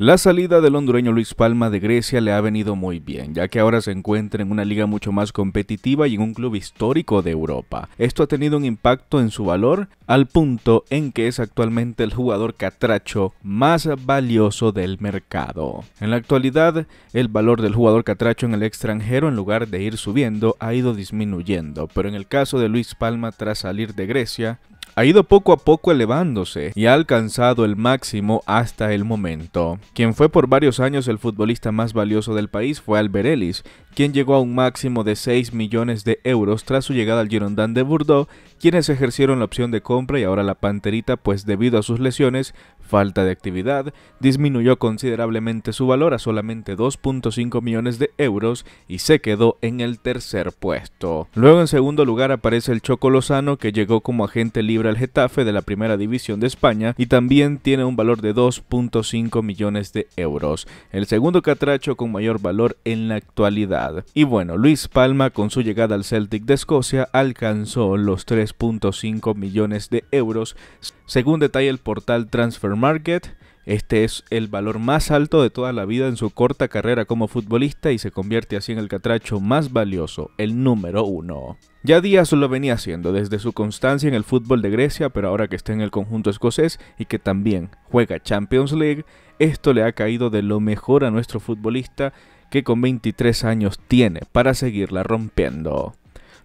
La salida del hondureño Luis Palma de Grecia le ha venido muy bien, ya que ahora se encuentra en una liga mucho más competitiva y en un club histórico de Europa. Esto ha tenido un impacto en su valor al punto en que es actualmente el jugador catracho más valioso del mercado. En la actualidad, el valor del jugador catracho en el extranjero en lugar de ir subiendo ha ido disminuyendo, pero en el caso de Luis Palma tras salir de Grecia, ha ido poco a poco elevándose y ha alcanzado el máximo hasta el momento. Quien fue por varios años el futbolista más valioso del país fue Alberelis, quien llegó a un máximo de 6 millones de euros tras su llegada al Girondin de Bordeaux, quienes ejercieron la opción de compra y ahora la Panterita pues debido a sus lesiones falta de actividad, disminuyó considerablemente su valor a solamente 2.5 millones de euros y se quedó en el tercer puesto. Luego en segundo lugar aparece el Choco Lozano que llegó como agente libre al Getafe de la Primera División de España y también tiene un valor de 2.5 millones de euros, el segundo catracho con mayor valor en la actualidad. Y bueno, Luis Palma con su llegada al Celtic de Escocia alcanzó los 3.5 millones de euros, según detalla el portal Transfer Market. Este es el valor más alto de toda la vida en su corta carrera como futbolista y se convierte así en el catracho más valioso, el número uno. Ya Díaz lo venía haciendo desde su constancia en el fútbol de Grecia, pero ahora que está en el conjunto escocés y que también juega Champions League, esto le ha caído de lo mejor a nuestro futbolista que con 23 años tiene para seguirla rompiendo.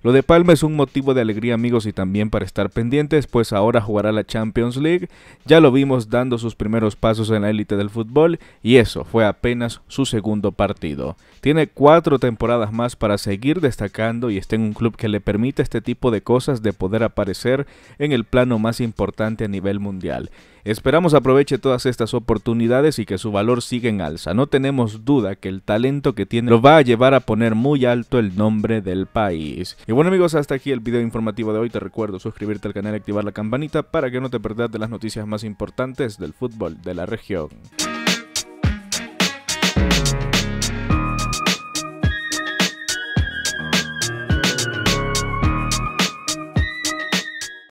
Lo de Palma es un motivo de alegría amigos y también para estar pendientes, pues ahora jugará la Champions League, ya lo vimos dando sus primeros pasos en la élite del fútbol y eso fue apenas su segundo partido. Tiene cuatro temporadas más para seguir destacando y está en un club que le permite este tipo de cosas de poder aparecer en el plano más importante a nivel mundial. Esperamos aproveche todas estas oportunidades y que su valor siga en alza. No tenemos duda que el talento que tiene lo va a llevar a poner muy alto el nombre del país. Y bueno amigos, hasta aquí el video informativo de hoy. Te recuerdo suscribirte al canal y activar la campanita para que no te perdas de las noticias más importantes del fútbol de la región.